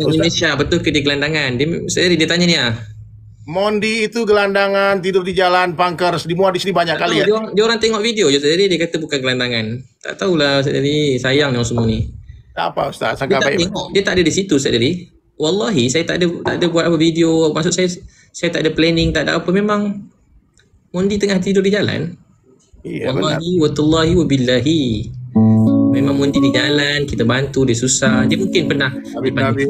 Oh Indonesia, betul ke di gelandangan. Dia, saya tanya nih ah. ya. Mondi itu gelandangan tidur di jalan pangker di di sini banyak tak kali tahu, ya. Dia, dia orang tengok video je tadi dia kata bukan gelandangan. Tak tahulah tadi sayang dengan semua ni. Tak apa ustaz, sangka dia baik. Tengok, dia tak ada di situ saya tadi. Wallahi saya tak ada tak ada buat apa video, maksud saya saya tak ada planning, tak ada apa memang Mondi tengah tidur di jalan. Ya, Wallahi wa tallahi wa billahi. bangun dia di jalan, kita bantu dia susah. Dia mungkin pernah dipanggil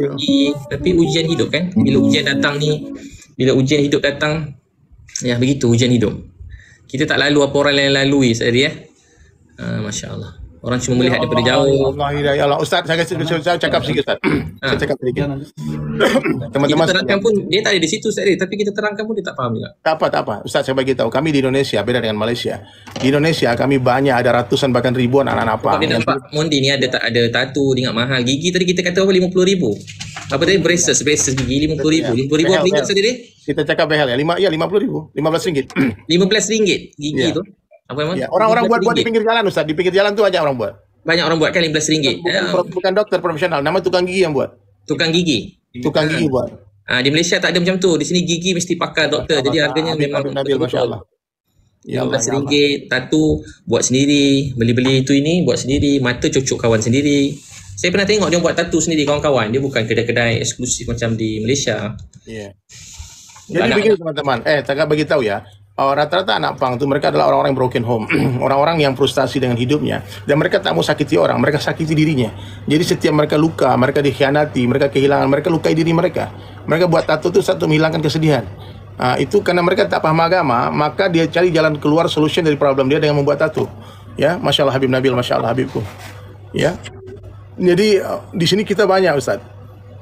tapi ujian hidup kan. Bila hmm. ujian datang ni, bila ujian hidup datang, ya begitu ujian hidup. Kita tak lalu apa orang lain lalui sehari ya. Ah, Masya Allah. Orang cuma melihat ya, daripada jauh. Allah hidayah. Allah Ustaz, saya rasa saya, saya cakap sikit Ustaz. Ha. Saya cakap sedikit. Teman-teman. Kita terangkan pun, dia tak ada di situ Ustaz dia. Tapi kita terangkan pun dia tak faham juga. Tak apa, tak apa. Ustaz, saya bagi tahu. Kami di Indonesia, beda dengan Malaysia. Di Indonesia, kami banyak. Ada ratusan, bahkan ribuan anak-anak apa. Tapi nampak, Mondi ni ada tak ada tatu, dia mahal. Gigi tadi kita kata apa, rm ribu. Apa tadi? Braces, braces gigi RM50,000. RM50,000 ya. apa ringgit Ustaz dia? Kita cakap behel ya. Lima, ya, RM50,000. RM15. RM15 gigi yeah. tu apa nama? Ya, orang-orang buat buat di pinggir jalan Ustaz. Di pinggir jalan tu aja orang buat. Banyak orang buat kan RM15. Bukan, ah. bukan doktor profesional, nama tukang gigi yang buat. Tukang gigi. Tukang gigi ah. buat. Ha, di Malaysia tak ada macam tu. Di sini gigi mesti pakar doktor. Jadi harganya Allah, memang Nabil masya-Allah. RM15, ya, ya tatu buat sendiri, beli-beli itu ini buat sendiri, mata cucuk kawan sendiri. Saya pernah tengok dia buat tatu sendiri kawan-kawan. Dia bukan kedai-kedai eksklusif macam di Malaysia. Ya. Yeah. Jadi begini teman-teman. Eh, tak bagi tahu ya. Oh, rata-rata anak pang itu mereka adalah orang-orang yang broken home, orang-orang yang frustasi dengan hidupnya dan mereka tak mau sakiti orang, mereka sakiti dirinya. Jadi setiap mereka luka, mereka dikhianati, mereka kehilangan, mereka lukai diri mereka. Mereka buat tato itu satu menghilangkan kesedihan. Uh, itu karena mereka tak paham agama, maka dia cari jalan keluar solution dari problem dia dengan membuat tato. Ya, masya Allah Habib Nabil, masya Allah Habibku. Ya, jadi ah, di sini kita banyak Ustaz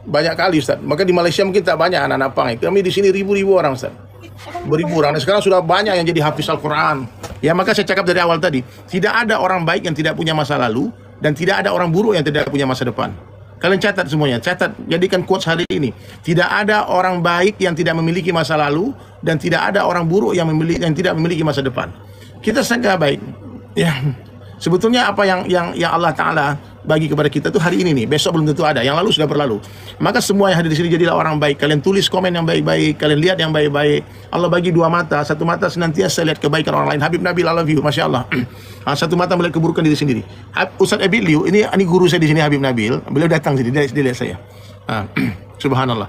banyak kali Ustaz. Maka di Malaysia mungkin tak banyak anak-anak pang. Kami di sini ribu-ribu orang Ustaz beribu orang. Dan sekarang sudah banyak yang jadi hafiz Al-Quran. Ya maka saya cakap dari awal tadi, tidak ada orang baik yang tidak punya masa lalu dan tidak ada orang buruk yang tidak punya masa depan. Kalian catat semuanya, catat, jadikan quotes hari ini. Tidak ada orang baik yang tidak memiliki masa lalu dan tidak ada orang buruk yang memiliki yang tidak memiliki masa depan. Kita sangat baik. Ya. Sebetulnya apa yang yang yang Allah taala bagi kepada kita tuh hari ini nih, besok belum tentu ada, yang lalu sudah berlalu. Maka semua yang hadir di sini jadilah orang baik. Kalian tulis komen yang baik-baik, kalian lihat yang baik-baik. Allah bagi dua mata, satu mata senantiasa lihat kebaikan orang lain. Habib Nabil I love you, Masya Allah. Ah, satu mata melihat keburukan diri sendiri. Ustadz Liu ini ini guru saya di sini Habib Nabil, beliau datang sini, dia, dia lihat saya. Ah, Subhanallah.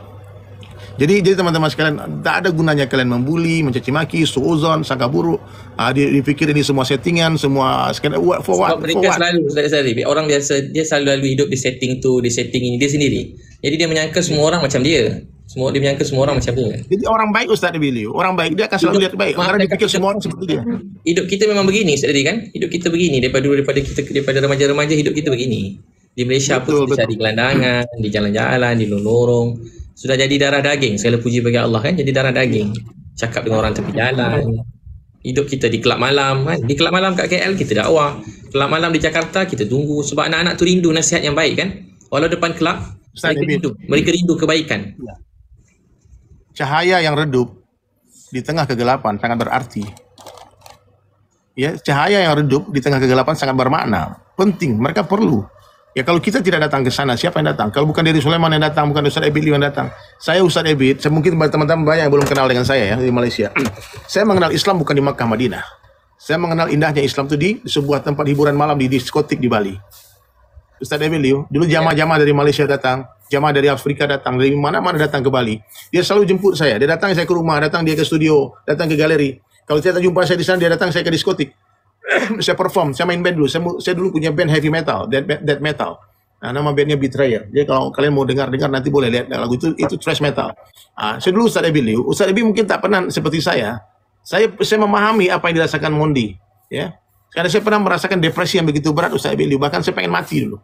Jadi jadi teman-teman sekalian tak ada gunanya kalian membuli, mencaci maki, suuzon, sangka buruk. Ah uh, dipikir ini semua settingan, semua sekalian what for what. Sebab mereka for what? selalu orang biasa dia selalu lalu hidup di setting tu, di setting ini dia sendiri. Jadi dia menyangka semua orang macam dia. Semua dia menyangka semua orang macam dia. Jadi orang baik Ustaz Nabilio, orang baik dia akan selalu hidup, lihat baik. Orang dia fikir semua orang seperti dia. Hidup kita memang begini Ustaz tadi kan? Hidup kita begini daripada daripada kita daripada remaja-remaja hidup kita begini. Di Malaysia betul, pun kita di gelandangan, di jalan-jalan, di lorong-lorong sudah jadi darah daging segala puji bagi Allah kan jadi darah daging cakap dengan orang tepi jalan hidup kita di kelab malam kan di kelab malam kat KL kita dakwah kelab malam di Jakarta kita tunggu sebab anak-anak tu rindu nasihat yang baik kan walau depan kelab mereka rindu. mereka rindu kebaikan ya. cahaya yang redup di tengah kegelapan sangat berarti ya cahaya yang redup di tengah kegelapan sangat bermakna penting mereka perlu Ya kalau kita tidak datang ke sana, siapa yang datang? Kalau bukan dari Sulaiman yang datang, bukan Ustaz Ebit yang datang. Saya Ustaz Ebit, saya mungkin teman-teman banyak yang belum kenal dengan saya ya di Malaysia. saya mengenal Islam bukan di Makkah Madinah. Saya mengenal indahnya Islam itu di sebuah tempat hiburan malam di diskotik di Bali. Ustaz Ebit Liu, dulu iya. jamaah-jamaah dari Malaysia datang, jamaah dari Afrika datang, dari mana-mana datang ke Bali. Dia selalu jemput saya, dia datang saya ke rumah, datang dia ke studio, datang ke galeri. Kalau saya jumpa saya di sana, dia datang saya ke diskotik. saya perform, saya main band dulu. Saya, saya dulu punya band heavy metal, dead, dead metal. Nah, nama bandnya Betrayer. Jadi kalau kalian mau dengar-dengar nanti boleh lihat lagu itu itu thrash metal. Nah, saya dulu ustadz Ebi Liu. Ustaz Ebi mungkin tak pernah seperti saya. Saya saya memahami apa yang dirasakan Mondi, ya. Karena saya pernah merasakan depresi yang begitu berat ustadz Ebi Liu. Bahkan saya pengen mati dulu.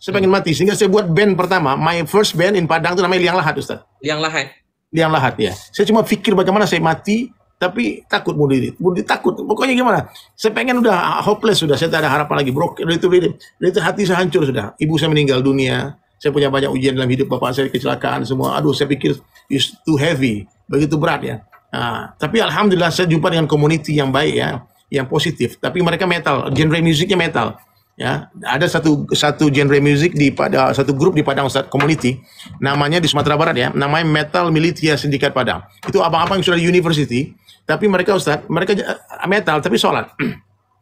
Saya pengen mati sehingga saya buat band pertama, my first band in Padang itu namanya Liang Lahat ustadz. Liang Lahat. Liang Lahat ya. Saya cuma pikir bagaimana saya mati tapi takut bunuh diri. Bunuh diri takut. Pokoknya gimana? Saya pengen udah ah, hopeless sudah, saya tidak ada harapan lagi. Bro, itu, dari itu hati saya hancur sudah. Ibu saya meninggal dunia. Saya punya banyak ujian dalam hidup bapak saya kecelakaan semua. Aduh, saya pikir it's too heavy, begitu berat ya. Nah, tapi alhamdulillah saya jumpa dengan community yang baik ya, yang positif. Tapi mereka metal, genre musiknya metal. Ya, ada satu satu genre musik di pada satu grup di Padang Ustadz Community, namanya di Sumatera Barat ya, namanya Metal Militia Sindikat Padang. Itu abang-abang yang sudah di university, tapi mereka Ustaz, mereka eh, metal tapi sholat.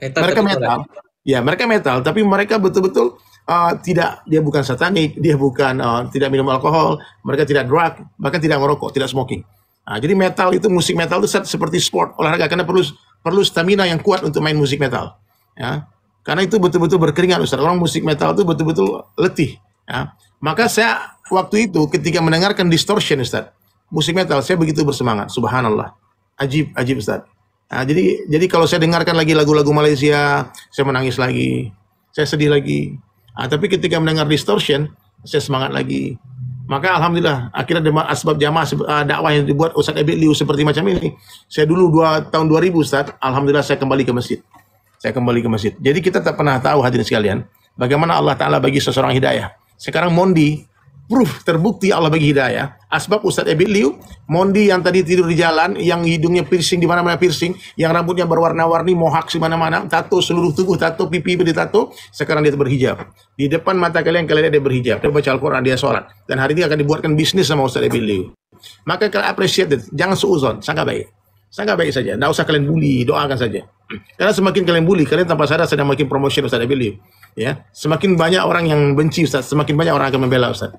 Metal, mereka metal. Sholat. Ya, mereka metal tapi mereka betul-betul uh, tidak dia bukan satanik, dia bukan uh, tidak minum alkohol, mereka tidak drug, bahkan tidak merokok, tidak smoking. Nah, jadi metal itu musik metal itu seperti sport olahraga karena perlu perlu stamina yang kuat untuk main musik metal. Ya. Karena itu betul-betul berkeringat Ustaz. Orang musik metal itu betul-betul letih. Ya. Maka saya waktu itu ketika mendengarkan distortion Ustaz, musik metal saya begitu bersemangat. Subhanallah. Ajib, ajib Ustaz. Nah, jadi jadi kalau saya dengarkan lagi lagu-lagu Malaysia, saya menangis lagi, saya sedih lagi. Nah, tapi ketika mendengar distortion, saya semangat lagi. Maka alhamdulillah akhirnya dengan asbab jamaah uh, dakwah yang dibuat Ustaz Ebit Liu seperti macam ini. Saya dulu dua tahun 2000 Ustaz, alhamdulillah saya kembali ke masjid. Saya kembali ke masjid. Jadi kita tak pernah tahu hadirin sekalian bagaimana Allah taala bagi seseorang hidayah. Sekarang Mondi proof terbukti Allah bagi hidayah. Asbab Ustaz Ebit Liu, Mondi yang tadi tidur di jalan, yang hidungnya piercing di mana-mana piercing, yang rambutnya berwarna-warni, mohak di mana-mana, tato seluruh tubuh, tato pipi tato, sekarang dia berhijab. Di depan mata kalian kalian dia berhijab, dia baca Al-Qur'an, dia sholat. Dan hari ini akan dibuatkan bisnis sama Ustaz Ebit Liu. Maka kalian appreciate it. jangan seuzon, sangat baik. sangat baik saja, tidak usah kalian bully, doakan saja. Karena semakin kalian bully, kalian tanpa sadar sedang makin promotion Ustaz Ebit Liu. Ya, semakin banyak orang yang benci Ustaz, semakin banyak orang akan membela Ustaz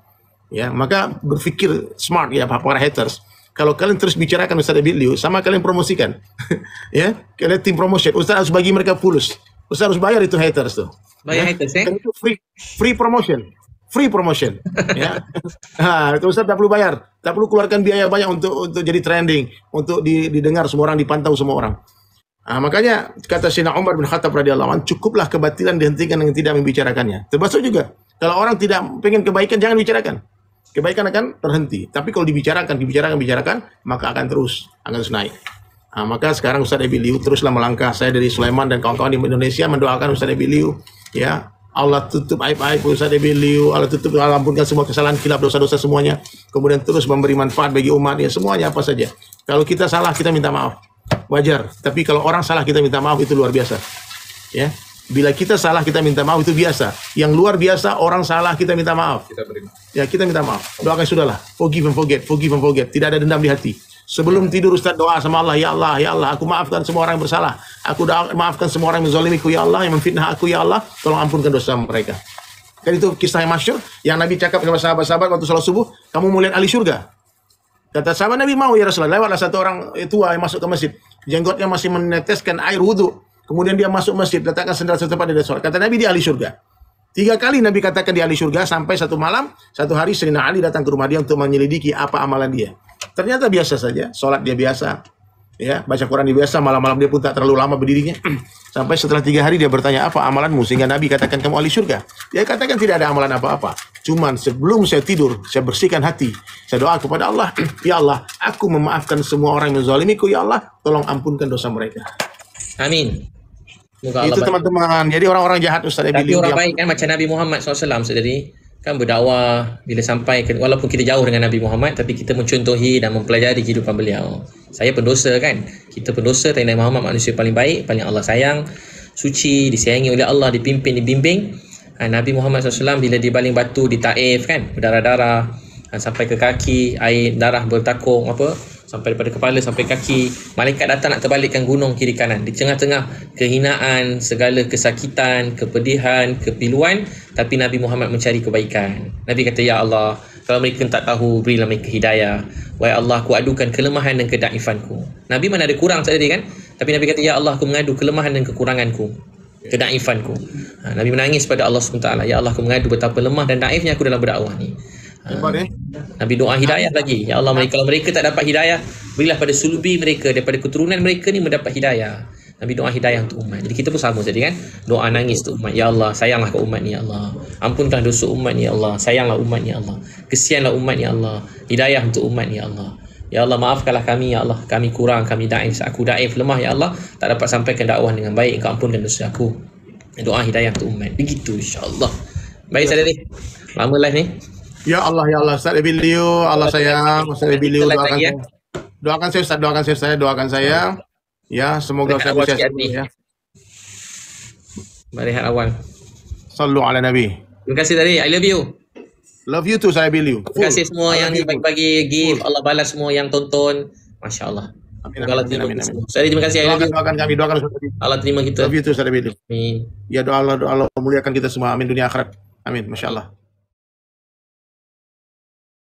ya maka berpikir smart ya para haters kalau kalian terus bicarakan Ustaz Liu sama kalian promosikan ya kalian tim promotion Ustaz harus bagi mereka pulus Ustaz harus bayar itu haters tuh bayar ya? haters ya itu free free promotion free promotion ya nah, itu Ustaz tak perlu bayar tak perlu keluarkan biaya banyak untuk untuk jadi trending untuk didengar semua orang dipantau semua orang Nah, makanya kata Sina Umar bin Khattab radhiyallahu anhu cukuplah kebatilan dihentikan dengan tidak membicarakannya. Termasuk juga kalau orang tidak pengen kebaikan jangan bicarakan kebaikan akan terhenti. Tapi kalau dibicarakan, dibicarakan, dibicarakan, maka akan terus, akan terus naik. Nah, maka sekarang Ustaz Liu teruslah melangkah. Saya dari Sulaiman dan kawan-kawan di Indonesia mendoakan Ustaz Liu. Ya, Allah tutup aib-aib Ustaz Liu. Allah tutup, Allah ampunkan semua kesalahan, kilap, dosa-dosa semuanya. Kemudian terus memberi manfaat bagi umat. Ya, semuanya apa saja. Kalau kita salah, kita minta maaf. Wajar. Tapi kalau orang salah, kita minta maaf. Itu luar biasa. Ya, Bila kita salah kita minta maaf itu biasa. Yang luar biasa orang salah kita minta maaf. Kita terima. Ya kita minta maaf. Doakan sudahlah. Forgive and forget, forgive and forget. Tidak ada dendam di hati. Sebelum tidur Ustaz doa sama Allah, ya Allah, ya Allah, aku maafkan semua orang yang bersalah. Aku doa, maafkan semua orang yang menzalimiku, ya Allah, yang memfitnah aku, ya Allah, tolong ampunkan dosa mereka. kan itu kisah yang masyur, yang Nabi cakap sama sahabat-sahabat waktu sholat subuh, kamu mau lihat ahli surga. Kata sahabat Nabi mau ya Rasulullah, lewatlah satu orang tua yang masuk ke masjid. Jenggotnya masih meneteskan air wudhu. Kemudian dia masuk masjid, letakkan sendal setempat di sholat. Kata Nabi, di ahli surga. Tiga kali Nabi katakan di ahli surga sampai satu malam, satu hari Serina Ali datang ke rumah dia untuk menyelidiki apa amalan dia. Ternyata biasa saja, sholat dia biasa, ya baca Quran dia biasa, malam-malam dia pun tak terlalu lama berdirinya. sampai setelah tiga hari dia bertanya apa amalanmu sehingga Nabi katakan kamu ahli surga. Dia katakan tidak ada amalan apa-apa. Cuman sebelum saya tidur, saya bersihkan hati. Saya doa kepada Allah, ya Allah, aku memaafkan semua orang yang menzalimiku, ya Allah, tolong ampunkan dosa mereka. Amin. Muka Itu teman-teman. Jadi orang-orang jahat Ustaz Tapi orang baik kan macam Nabi Muhammad SAW sendiri kan berdakwah bila sampai ke, walaupun kita jauh dengan Nabi Muhammad tapi kita mencontohi dan mempelajari kehidupan beliau. Saya pendosa kan. Kita pendosa tapi Nabi Muhammad manusia paling baik, paling Allah sayang, suci, disayangi oleh Allah, dipimpin, dibimbing. Ha, Nabi Muhammad SAW bila di baling batu di Taif kan, berdarah-darah sampai ke kaki, air darah bertakung apa, sampai daripada kepala sampai kaki malaikat datang nak terbalikkan gunung kiri kanan di tengah-tengah kehinaan segala kesakitan kepedihan kepiluan tapi Nabi Muhammad mencari kebaikan Nabi kata Ya Allah kalau mereka tak tahu berilah mereka hidayah Wahai Allah aku adukan kelemahan dan kedaifanku Nabi mana ada kurang tadi kan tapi Nabi kata Ya Allah aku mengadu kelemahan dan kekuranganku kedaifanku ha, Nabi menangis pada Allah SWT Ya Allah aku mengadu betapa lemah dan daifnya aku dalam berdakwah ni ha, Nabi doa hidayah lagi. Ya Allah, mereka, kalau mereka tak dapat hidayah, berilah pada sulubi mereka, daripada keturunan mereka ni mendapat hidayah. Nabi doa hidayah untuk umat. Jadi kita pun sama tadi kan. Doa nangis untuk umat. Ya Allah, sayanglah ke umat ni ya Allah. Ampunkan dosa umat ni ya Allah. Sayanglah umat ni ya Allah. Kesianlah umat ni ya Allah. Hidayah untuk umat ni ya Allah. Ya Allah maafkanlah kami ya Allah. Kami kurang, kami daif. Aku daif lemah ya Allah. Tak dapat sampaikan dakwah dengan baik. Kau ampunkan dosa aku. Doa hidayah untuk umat. Begitu Insyaallah. Baik, Baik ya. saudari. Lama live ni. Ya Allah ya Allah Ustaz Liu, Allah sayang Ustaz Liu, doakan Doakan saya Ustaz, doakan saya, saya doakan saya. Ya, semoga saya bisa sembuh ya. Mari awal. Sallu ala Nabi. Terima kasih tadi. I love you. Love you too, saya believe Liu. Terima kasih semua yang bagi-bagi give. Allah balas semua yang tonton. Masya Allah. Amin, Allah amin, amin, amin. Saya terima kasih. Doakan, doakan kami, doakan Allah terima kita. Love you too, saya believe Liu. Amin. Ya doa Allah, doa Allah muliakan kita semua. Amin dunia akhirat. Amin, Masya Allah.